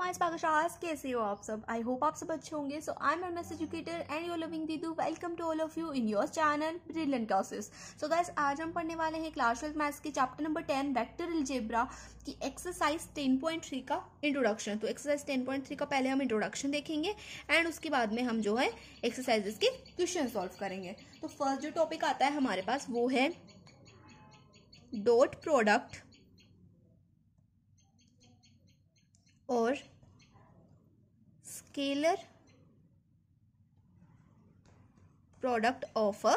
My स्वागत आस कैसे हो आप सब आई होप आप सब अच्छे होंगे so I am M S educator and your loving Didu welcome to all of you in your channel brilliant classes so guys आज हम पढ़ने वाले हैं क्लास ट्वेल्थ मैथ्स के chapter number ten vector algebra की एक्सरसाइज टेन पॉइंट थ्री का introduction तो exercise ten point three का पहले हम इंट्रोडक्शन देखेंगे एंड उसके बाद में हम जो है एक्सरसाइजेस के क्वेश्चन सॉल्व करेंगे तो फर्स्ट जो टॉपिक आता है हमारे पास वो है डॉट प्रोडक्ट और scalar product of a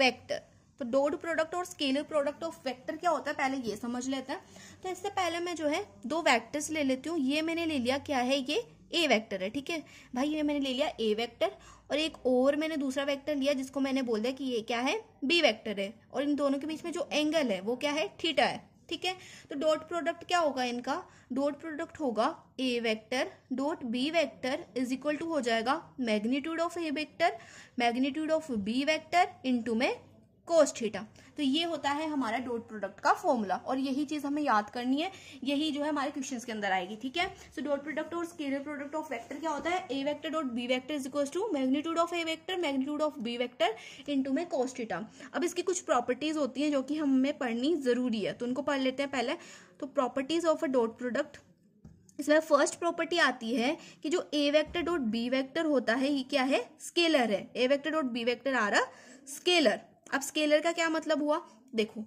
vector तो डोड प्रोडक्ट और स्केलर प्रोडक्ट ऑफ वेक्टर क्या होता है पहले ये समझ लेते हैं तो इससे पहले मैं जो है दो वेक्टर्स ले लेती हूँ ये मैंने ले लिया क्या है ये ए वेक्टर है ठीक है भाई ये मैंने ले लिया ए वेक्टर और एक और मैंने दूसरा वेक्टर लिया जिसको मैंने बोल दिया कि ये क्या है बी वेक्टर है और इन दोनों के बीच में जो एंगल है वो क्या है थीटा है ठीक है तो डॉट प्रोडक्ट क्या होगा इनका डॉट प्रोडक्ट होगा A vector dot B vector is equal to हो जाएगा magnitude of A vector magnitude of B vector into में कोस थीटा तो ये होता है हमारा डॉट प्रोडक्ट का फॉर्मूला और यही चीज हमें याद करनी है यही जो है हमारे क्वेश्चन के अंदर आएगी ठीक है सो डॉट प्रोडक्ट और स्केलर प्रोडक्ट ऑफ वेक्टर क्या होता है A vector dot B vector is equal to magnitude of A vector magnitude of B vector into में कोस्टिटा अब इसकी कुछ प्रॉपर्टीज होती है जो कि हमें पढ़नी जरूरी है तो उनको पढ़ लेते हैं पहले तो properties of a dot product इसमें फर्स्ट प्रॉपर्टी आती है कि जो A vector dot B vector होता है ये क्या है स्केलर है A vector dot B vector आ रहा स्केलर अब स्केलर का क्या मतलब हुआ देखो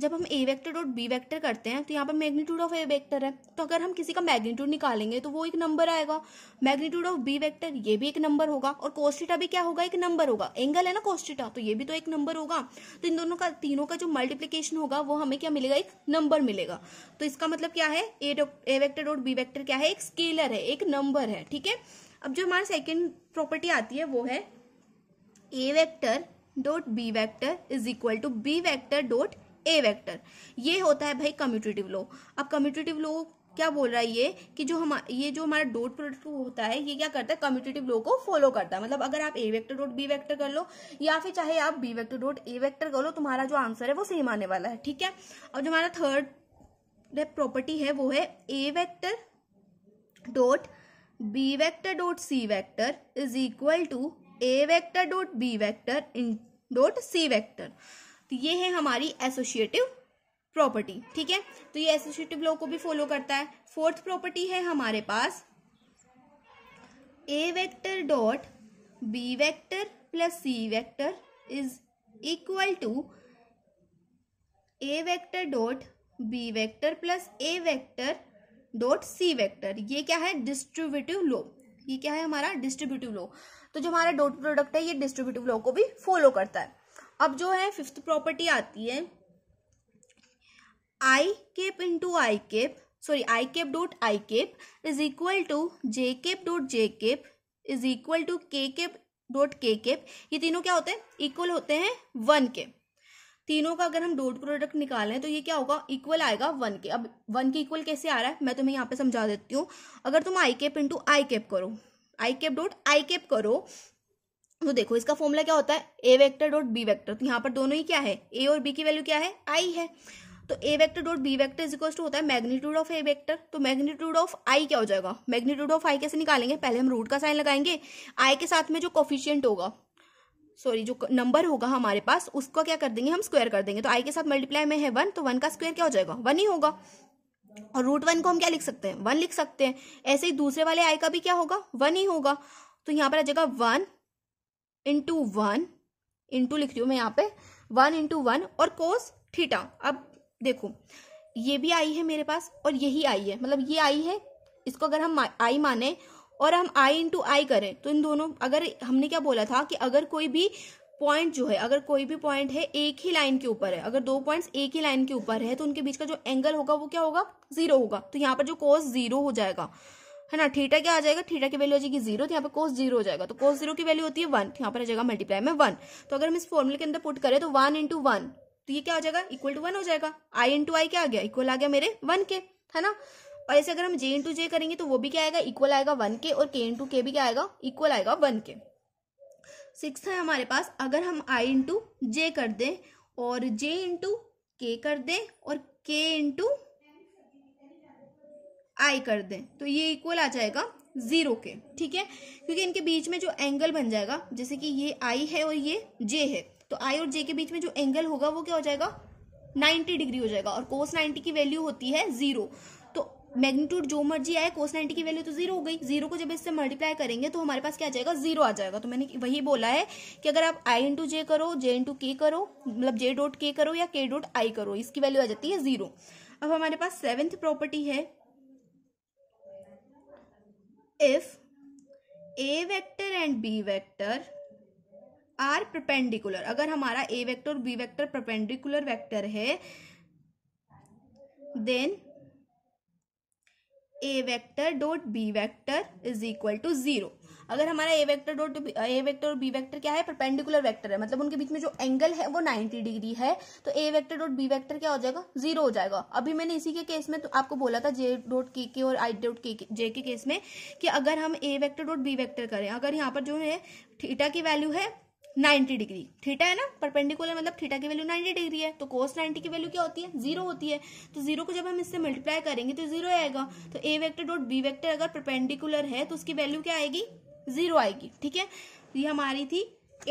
जब हम ए वेक्टर और बी वेक्टर करते हैं तो यहाँ पर मैग्नीट्यूड ऑफ ए वेक्टर है तो अगर हम किसी का मैग्नीट्यूड निकालेंगे तो वो एक नंबर आएगा मैग्नीट्यूड ऑफ बी वेक्टर ये भी एक नंबर होगा और कोस्टिटा भी क्या होगा एक नंबर होगा एंगल है ना कोस्टिटा तो ये भी तो एक नंबर होगा तो इन दोनों का तीनों का जो मल्टीप्लीकेशन होगा वो हमें क्या मिलेगा एक नंबर मिलेगा तो इसका मतलब क्या है ए वैक्टर और बी वैक्टर क्या है एक स्केलर है एक नंबर है ठीक है अब जो हमारी सेकेंड प्रॉपर्टी आती है वो है A vector dot B vector is equal to B vector dot A vector ये होता है भाई कम्यूटेटिव लो अब कम्यूटेटिव लो क्या बोल रहा है ये कि जो हम ये जो हमारा डॉट प्रोडक्ट होता है ये क्या करता है कम्यूटेटिव लो को फॉलो करता है मतलब अगर आप A vector dot B vector कर लो या फिर चाहे आप B vector dot A vector कर लो तुम्हारा जो आंसर है वो सेम आने वाला है ठीक है और जो हमारा थर्ड प्रॉपर्टी है वो है A vector dot B vector dot C vector is equal to A vector dot B vector dot C vector तो ये है हमारी एसोसिएटिव प्रॉपर्टी ठीक है तो ये एसोसिएटिव लॉ को भी फॉलो करता है फोर्थ प्रॉपर्टी है हमारे पास A vector dot B vector plus C vector is equal to A vector dot B vector plus A vector dot C vector ये क्या है डिस्ट्रीब्यूटिव लॉ ये क्या है हमारा डिस्ट्रीब्यूटिव लॉ तो जो हमारा डोट प्रोडक्ट है ये डिस्ट्रीब्यूटिव लॉ को भी फॉलो करता है अब जो है फिफ्थ प्रॉपर्टी आती है i cap into i cap sorry i cap dot i cap is equal to j cap dot j cap is equal to k cap dot k cap ये तीनों क्या होते हैं इक्वल होते हैं वन के तीनों का अगर हम डॉट प्रोडक्ट निकालें तो ये क्या होगा इक्वल आएगा वन के अब वन के इक्वल कैसे आ रहा है मैं तुम्हें यहाँ पे समझा देती हूँ अगर तुम i cap into i cap करो i cap dot i cap करो तो देखो इसका फॉर्मूला क्या होता है A vector dot B vector तो यहाँ पर दोनों ही क्या है ए और बी की वैल्यू क्या है आई है तो A vector dot B vector is equal to होता है मैग्नीट्यूड ऑफ ए वेक्टर तो मैग्नीट्यूड ऑफ आई क्या हो जाएगा मैग्नीट्यूड ऑफ आई कैसे निकालेंगे पहले हम रूट का साइन लगाएंगे आई के साथ में जो कॉफिशियंट होगा सॉरी जो नंबर होगा हमारे पास उसको क्या कर देंगे हम स्क्वायर कर देंगे तो आई के साथ मल्टीप्लाई में है वन तो वन का स्क्वायर क्या हो जाएगा वन ही होगा और रूट वन को हम क्या लिख सकते हैं वन लिख सकते हैं ऐसे ही दूसरे वाले आई का भी क्या होगा वन ही होगा तो यहाँ पर आ जाएगा वन इंटू वन इंटू लिख रही हूँ मैं यहाँ पे वन इंटू वन और कोस थीटा अब देखो ये भी आई है मेरे पास और यही आई है मतलब ये आई है इसको अगर हम आई माने और हम आई इंटू आई करें तो इन दोनों अगर हमने क्या बोला था कि अगर कोई भी पॉइंट जो है अगर कोई भी पॉइंट है एक ही लाइन के ऊपर है अगर दो पॉइंट्स एक ही लाइन के ऊपर है तो उनके बीच का जो एंगल होगा वो क्या होगा जीरो होगा तो यहाँ पर जो कोस जीरो हो जाएगा है ना थीटा क्या आ जाएगा थीटा की वैल्यू आ जाएगी जीरो तो यहाँ पर कोस जीरो हो जाएगा तो कोस जीरो की वैल्यू होती है वन तो यहाँ पर आ जाएगा मल्टीप्लाई में वन तो अगर हम इस फॉर्मूले के अंदर पुट करें तो वन इंटू वन तो ये क्या हो जाएगा इक्वल टू वन हो जाएगा आई इंटू आई क्या आ गया इक्वल आ गया मेरे वन के है ना और ऐसे अगर हम जे इंटू जे करेंगे तो वो भी क्या आएगा इक्वल आएगा वन के और के इंटू के भी क्या आएगा इक्वल आएगा वन के सिक्स है हमारे पास अगर हम आई इंटू जे कर दें और जे इंटू के कर दें और के इंटू आई कर दें तो ये इक्वल आ जाएगा ज़ीरो के ठीक है क्योंकि इनके बीच में जो एंगल बन जाएगा जैसे कि ये आई है और ये जे है तो आई और जे के बीच में जो एंगल होगा वो क्या हो जाएगा नाइन्टी डिग्री हो जाएगा और कोस नाइन्टी की वैल्यू होती है ज़ीरो मैग्नीट्यूड जो मर्जी आए कोस नाइन्टी की वैल्यू तो जीरो हो गई जीरो को जब इससे मल्टीप्लाई करेंगे तो हमारे पास क्या आ जाएगा जीरो आ जाएगा तो मैंने वही बोला है कि अगर आप आई इंटू जे करो जे इंटू के करो मतलब जे डॉट के करो या के डॉट आई करो इसकी वैल्यू आ जाती है जीरो अब हमारे पास सेवेंथ प्रॉपर्टी है if A vector and B vector are perpendicular अगर हमारा ए वैक्टर और बी वैक्टर प्रपेंडिकुलर वैक्टर है then A vector dot B vector is equal to zero अगर हमारा A vector dot A vector और B vector क्या है perpendicular vector है मतलब उनके बीच में जो एंगल है वो 90 डिग्री है तो A vector dot B vector क्या हो जाएगा जीरो हो जाएगा अभी मैंने इसी के केस में तो आपको बोला था जे डॉट के के और आई डॉट के जे के केस में कि अगर हम A vector dot B vector करें अगर यहाँ पर जो है थीटा की वैल्यू है 90 डिग्री थीटा है ना परपेंडिकुलर मतलब थीटा की वैल्यू 90 डिग्री है तो कोस 90 की वैल्यू क्या होती है जीरो होती है तो जीरो को जब हम इससे मल्टीप्लाई करेंगे तो जीरो आएगा तो A vector dot B vector अगर परपेंडिकुलर है तो उसकी वैल्यू क्या आएगी जीरो आएगी ठीक है तो ये हमारी थी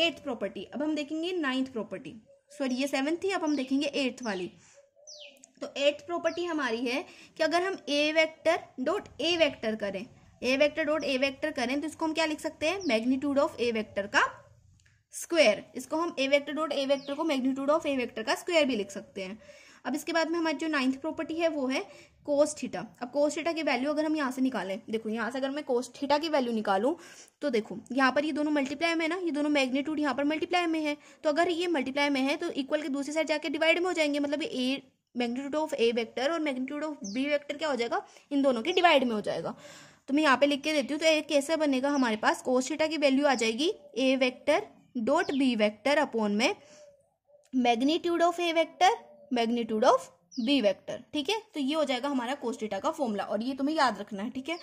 एट्थ प्रॉपर्टी अब हम देखेंगे नाइन्थ प्रॉपर्टी सॉरी ये सेवन थी अब हम देखेंगे एट्थ वाली तो एट्थ प्रॉपर्टी हमारी है कि अगर हम A vector dot A vector करें A vector dot A vector करें तो इसको हम क्या लिख सकते हैं मैग्नीट्यूड ऑफ ए वेक्टर का स्क्वायर इसको हम A vector dot A vector को मैग्नीट्यूड ऑफ ए वेक्टर का स्क्वायर भी लिख सकते हैं अब इसके बाद में हमारी जो नाइन्थ प्रॉपर्टी है वो है कोस थीटा अब कोस थीटा की वैल्यू अगर हम यहाँ से निकालें देखो यहाँ से अगर मैं कोस थीटा की वैल्यू निकालूँ तो देखो यहाँ पर ये दोनों मल्टीप्लाई में है ना ये दोनों मैग्नीट्यूड यहाँ पर मल्टीप्लाई में है तो अगर ये मल्टीप्लाई में है तो इक्वल के दूसरी साइड जाकर डिवाइड में हो जाएंगे मतलब a magnitude of A vector और मैग्नीट्यूड ऑफ बी वैक्टर क्या हो जाएगा इन दोनों के डिवाइड में हो जाएगा तो मैं यहाँ पे लिख के देती हूँ तो एक कैसा बनेगा हमारे पास कोस थीटा की वैल्यू आ जाएगी A vector dot B vector upon में magnitude of A vector magnitude of B vector ठीक है तो ये हो जाएगा हमारा कोस्टिटा का फॉर्मूला और ये तुम्हें याद रखना है ठीक है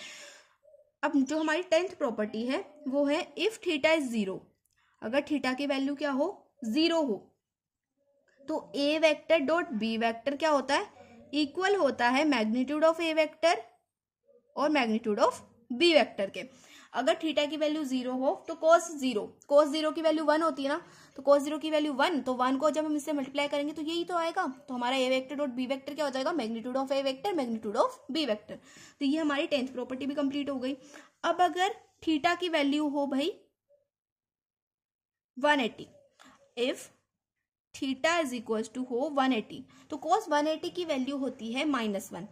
अब जो हमारी टेंथ प्रॉपर्टी है वो है इफ थीटा इज जीरो अगर थीटा की वैल्यू क्या हो जीरो हो तो A vector dot B vector क्या होता है इक्वल होता है मैग्नीट्यूड ऑफ ए वेक्टर और मैग्नीट्यूड ऑफ बी वेक्टर के अगर थीटा की वैल्यू जीरो हो तो कोस जीरो कोस जीरो की वैल्यू वन होती है ना तो कोस जीरो की वैल्यू वन तो वन को जब हम इससे मल्टीप्लाई करेंगे तो यही तो आएगा तो हमारा A vector dot B vector क्या हो जाएगा magnitude of A vector magnitude of B vector तो ये हमारी टेंथ प्रॉपर्टी भी कंप्लीट हो गई अब अगर थीटा की वैल्यू हो भाई one eighty if theta is equal to हो एटी तो कोस एटी की वैल्यू होती है माइनस वन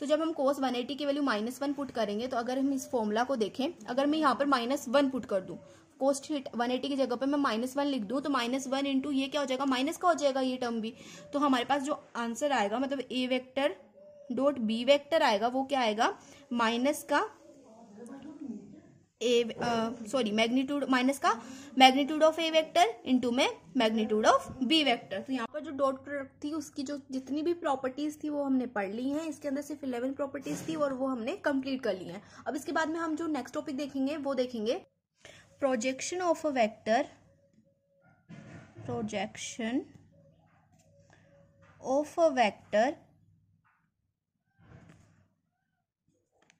तो जब हम कोस एटी की वैल्यू माइनस वन पुट करेंगे तो अगर हम इस फॉर्मूला को देखें अगर मैं यहाँ पर माइनस वन पुट कर दूँ कोस वन एटी की जगह पर मैं माइनस वन लिख दूँ तो माइनस वन इंटू ये क्या हो जाएगा माइनस का हो जाएगा ये टर्म भी तो हमारे पास जो आंसर आएगा मतलब A vector dot B vector आएगा वो क्या आएगा माइनस का ए सॉरी मैग्नीट्यूड माइनस का magnitude of A vector into में मैग्नीट्यूड ऑफ बी वेक्टर तो यहाँ पर जो डॉट प्रोडक्ट थी उसकी जो जितनी भी प्रॉपर्टीज थी वो हमने पढ़ ली हैं इसके अंदर सिर्फ इलेवन प्रॉपर्टीज थी और वो हमने कंप्लीट कर ली हैं अब इसके बाद में हम जो नेक्स्ट टॉपिक देखेंगे वो देखेंगे projection of a vector projection of a vector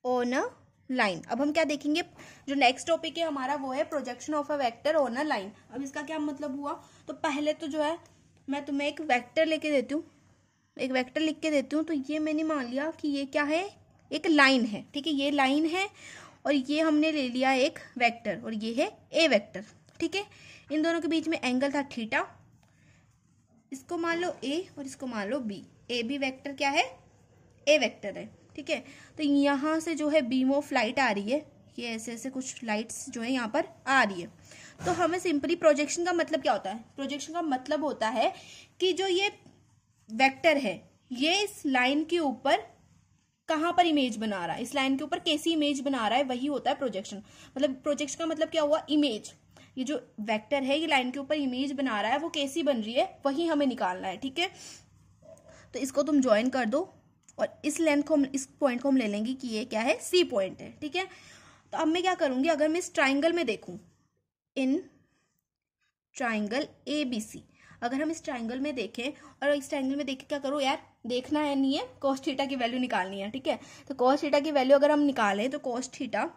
on a line अब हम क्या देखेंगे जो नेक्स्ट टॉपिक है हमारा वो है projection of a vector on a line अब इसका क्या मतलब हुआ तो पहले तो जो है मैं तुम्हें एक वेक्टर लेके देती हूँ एक वेक्टर लिख के देती हूँ तो ये मैंने मान लिया कि ये क्या है एक लाइन है ठीक है ये लाइन है और ये हमने ले लिया एक वैक्टर और ये है ए वैक्टर ठीक है इन दोनों के बीच में एंगल था ठीटा इसको मान लो ए और इसको मान लो बी ए बी वैक्टर क्या है ए वैक्टर है ठीक है तो यहाँ से जो है बीम ऑफ लाइट आ रही है ये ऐसे ऐसे कुछ लाइट्स जो है यहाँ पर आ रही है तो हमें सिंपली प्रोजेक्शन का मतलब क्या होता है प्रोजेक्शन का मतलब होता है कि जो ये वेक्टर है ये इस लाइन के ऊपर कहाँ पर इमेज बना रहा है इस लाइन के ऊपर कैसी इमेज बना रहा है वही होता है प्रोजेक्शन मतलब प्रोजेक्शन का मतलब क्या हुआ इमेज ये जो वेक्टर है ये लाइन के ऊपर इमेज बना रहा है वो कैसी बन रही है वही हमें निकालना है ठीक है तो इसको तुम ज्वाइन कर दो और इस लेंथ को हम इस पॉइंट को हम ले लेंगे कि ये क्या है सी पॉइंट है ठीक है तो अब मैं क्या करूँगी अगर मैं इस ट्राइंगल में देखूँ in triangle A B C अगर हम इस ट्राइंगल में देखें और इस ट्राइंगल में देख क्या करूँ यार देखना है नहीं है कॉस्ट थीटा की वैल्यू निकालनी है ठीक है तो कॉस्ट थीटा की वैल्यू अगर हम निकालें तो cos theta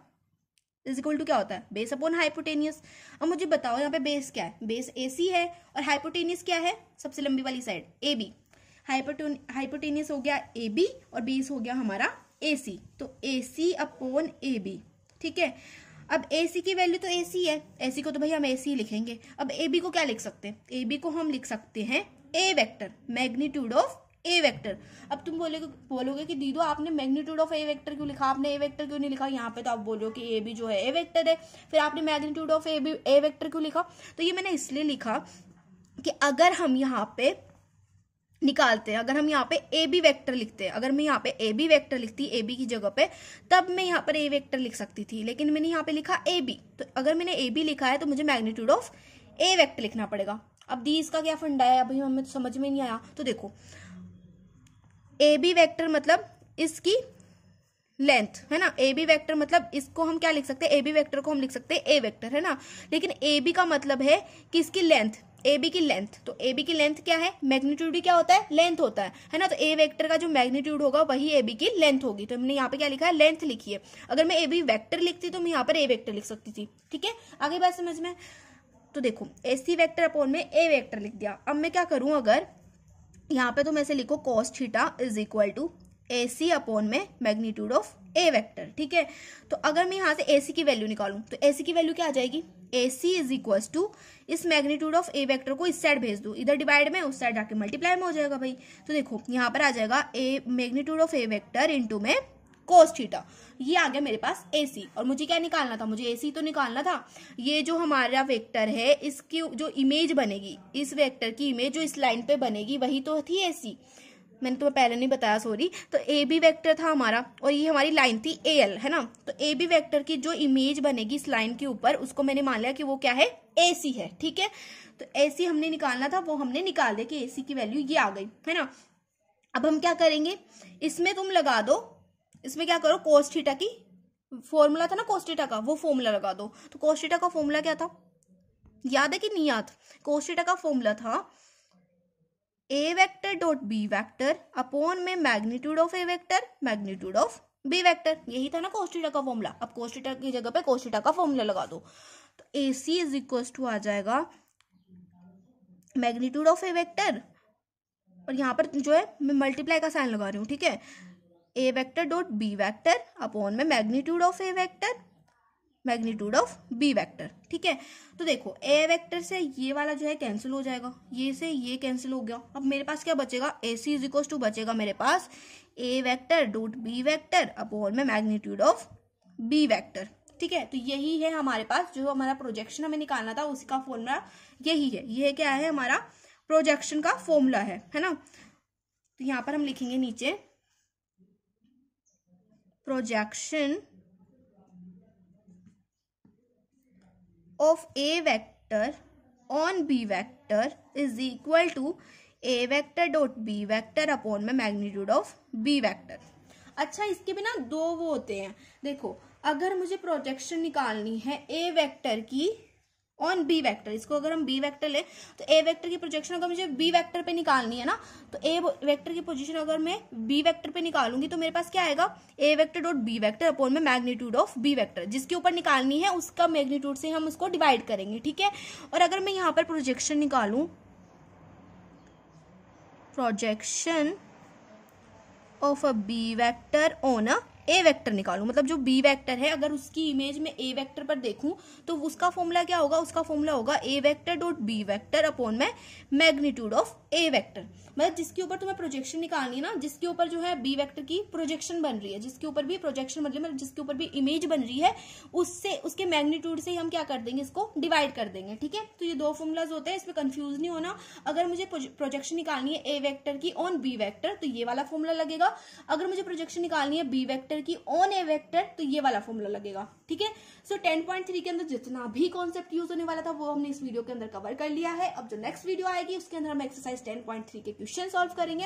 is equal to क्या होता है बेस अपॉन हाइपोटेनियस अब मुझे बताओ यहाँ पे बेस क्या है बेस ए सी है और हाइपोटेनियस क्या है सबसे लंबी वाली साइड ए बी हाइपोटेनियस हो गया ए बी और बेस हो गया हमारा ए सी तो A C upon A B ठीक है अब ए सी की वैल्यू तो ए सी है ए सी को तो भाई हम ए सी लिखेंगे अब ए बी को क्या लिख सकते हैं ए बी को हम लिख सकते हैं A vector magnitude of A vector अब तुम बोलोगे बोलोगे कि दीदो आपने मैग्नीट्यूड ऑफ ए वेक्टर क्यों लिखा आपने ए वेक्टर क्यों नहीं लिखा यहाँ पे तो आप बोलो कि ए बी जो है ए वेक्टर है फिर आपने magnitude of A B A vector क्यों लिखा तो ये मैंने इसलिए लिखा कि अगर हम यहाँ पे निकालते हैं अगर हम यहाँ पे ए बी वैक्टर लिखते हैं अगर मैं यहाँ पे ए बी वैक्टर लिखती ए बी की जगह पे तब मैं यहाँ पर ए वैक्टर लिख सकती थी लेकिन मैंने यहाँ पे लिखा ए बी तो अगर मैंने ए बी लिखा है तो मुझे मैग्नीट्यूड ऑफ ए वैक्टर लिखना पड़ेगा अब दी इसका क्या फंडा है अभी हमें तो समझ में नहीं आया तो देखो ए बी वैक्टर मतलब इसकी लेंथ है ना ए बी वैक्टर मतलब इसको हम क्या लिख सकते हैं ए बी वैक्टर को हम लिख सकते हैं ए वैक्टर है ना लेकिन ए बी का मतलब है कि इसकी लेंथ ए बी की लेंथ तो ए बी की लेंथ क्या है मैग्नीट्यूड क्या होता है लेंथ होता है है ना तो ए वेक्टर का जो मैग्नीट्यूड होगा वही ए बी की लेंथ होगी तो हमने यहाँ पे क्या लिखा है लेंथ लिखी है अगर मैं ए बी वैक्टर लिखती तो मैं यहाँ पर ए वेक्टर लिख सकती थी ठीक है आगे बात समझ में तो देखो ए सी वैक्टर अपॉन में ए वैक्टर लिख दिया अब मैं क्या करूँ अगर यहाँ पे तुम तो ऐसे लिखो cos theta is equal to A C upon में मैग्नीट्यूड ऑफ ए वेक्टर ठीक है तो अगर मैं यहाँ से ए सी की वैल्यू निकालूँ तो ए सी की वैल्यू क्या आ जाएगी A C is equal to इस मैग्नीट्यूड ऑफ ए वेक्टर को इस साइड भेज दूँ इधर डिवाइड में उस साइड जाके मल्टीप्लाई में हो जाएगा भाई तो देखो यहाँ पर आ जाएगा A magnitude of A vector into में कोस थीटा ये आ गया मेरे पास ए सी और मुझे क्या निकालना था मुझे ए सी तो निकालना था ये जो हमारा वेक्टर है इसकी जो इमेज बनेगी इस वेक्टर की इमेज जो इस लाइन पे बनेगी वही तो थी ए सी मैंने तुम्हें पहले नहीं बताया सॉरी तो ए बी वैक्टर था हमारा और ये हमारी लाइन थी ए एल है ना तो ए बी वैक्टर की जो इमेज बनेगी इस लाइन के ऊपर उसको मैंने मान लिया कि वो क्या है ए सी है ठीक है तो ए सी हमने निकालना था वो हमने निकाल दिया कि ए सी की वैल्यू ये आ गई है ना अब हम क्या करेंगे इसमें तुम लगा दो इसमें क्या करो कोस्टिटा की फॉर्मूला था ना कोस्टिटा का वो फॉर्मूला लगा दो तो कोस्टिटा का फॉर्मूला क्या था याद है कि नहीं याद कोस्टिटा का फॉर्मूला था A vector dot B vector upon में magnitude of A vector magnitude of B vector यही था ना कोस्टिटा का फॉर्मूला अब कोस्टिटा की जगह पे कोस्टिटा का फॉर्मूला लगा दो तो A C is equal to आ जाएगा मैग्नीट्यूड ऑफ ए वेक्टर और यहाँ पर जो है मैं मल्टीप्लाई का साइन लगा रही हूँ ठीक है A vector dot B vector upon में magnitude of A vector magnitude of B vector ठीक है तो देखो ए वैक्टर से ये वाला जो है कैंसिल हो जाएगा ये से ये कैंसिल हो गया अब मेरे पास क्या बचेगा A C is equal to बचेगा मेरे पास A vector dot B vector upon में मैग्नीट्यूड ऑफ बी वैक्टर ठीक है तो यही है हमारे पास जो हमारा प्रोजेक्शन हमें निकालना था उसका फॉर्मूला यही है यह क्या है हमारा प्रोजेक्शन का फॉर्मूला है है ना तो यहाँ पर हम लिखेंगे नीचे projection of A vector on B vector is equal to A vector dot B vector upon में magnitude of B vector. अच्छा इसके बिना दो वो होते हैं देखो अगर मुझे प्रोजेक्शन निकालनी है ए वेक्टर की ऑन बी वेक्टर इसको अगर हम बी वेक्टर ले तो ए वेक्टर की प्रोजेक्शन अगर मुझे बी वेक्टर पे निकालनी है ना तो ए वेक्टर की पोजीशन अगर मैं बी वेक्टर पे निकालूंगी तो मेरे पास क्या आएगा A vector dot B vector upon में मैग्नीट्यूड ऑफ बी वेक्टर जिसके ऊपर निकालनी है उसका मैग्नीट्यूड से हम उसको डिवाइड करेंगे ठीक है और अगर मैं यहाँ पर प्रोजेक्शन निकालू projection of a B vector on a A vector निकालू मतलब जो बी वेक्टर है अगर उसकी इमेज में ए वेक्टर पर देखूं तो उसका फॉर्मूला क्या होगा उसका फॉर्मूला होगा A vector dot B vector upon में मैग्नीट्यूड ऑफ ए वेक्टर मतलब जिसके ऊपर तुम्हें प्रोजेक्शन निकालनी है ना जिसके ऊपर जो है बी वेक्टर की प्रोजेक्शन बन रही है जिसके ऊपर भी प्रोजेक्शन बन रही है मतलब जिसके ऊपर भी इमेज बन रही है उससे उसके मैग्नीट्यूड से हम क्या कर देंगे इसको डिवाइड कर देंगे ठीक है तो ये दो फॉर्मुलाज होते हैं इसमें कंफ्यूज नहीं होना अगर मुझे प्रोजेक्शन निकालनी है ए वैक्टर की ऑन बी वैक्टर तो ये वाला फॉर्मूला लगेगा अगर मुझे प्रोजेक्शन निकालनी है बी वैक्टर की ऑन ए वैक्टर तो ये वाला फॉर्मूला लगेगा ठीक है सो टेन पॉइंट थ्री के अंदर जितना भी कॉन्सेप्ट यूज होने वाला था वो हमने इस वीडियो के अंदर कवर कर लिया है अब जो नेक्स्ट वीडियो आएगी उसके अंदर हम एक्सरसाइज टेन पॉइंट थ्री के क्वेश्चन क्वेश्चन सॉल्व करेंगे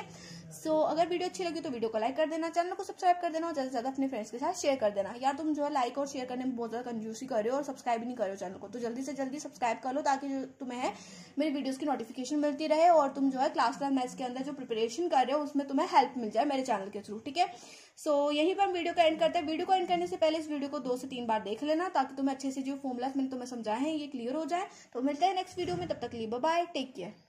सो so, अगर वीडियो अच्छी लगी तो वीडियो को लाइक कर देना चैनल को सब्सक्राइब कर देना और ज़्यादा से ज़्यादा अपने फ्रेंड्स के साथ शेयर कर देना यार तुम जो है लाइक और शेयर करने में बहुत ज़्यादा कंजूसी कर रहे हो और सब्सक्राइब नहीं कर रहे हो चैनल को तो जल्दी से जल्दी सब्सक्राइब कर लो ताकि जो तुम्हें मेरी वीडियोज़ की नोटिफिकेशन मिलती रहे और तुम जो है क्लास टेन मैथ्स के अंदर जो प्रिपरेशन कर रहे हो उसमें तुम्हें हेल्प मिल जाए मेरे चैनल के थ्रू ठीक है सो यहीं पर हम वीडियो का एंड करते हैं वीडियो को एंड करने से पहले इस वीडियो को दो से तीन बार देख लेना ताकि तुम्हें अच्छे से जो फॉर्मुलाज मैंने तुम्हें समझाए हैं ये क्लियर हो जाए तो मिलते हैं नेक्स्ट वीडियो में तब तक लिए बाय टेक केयर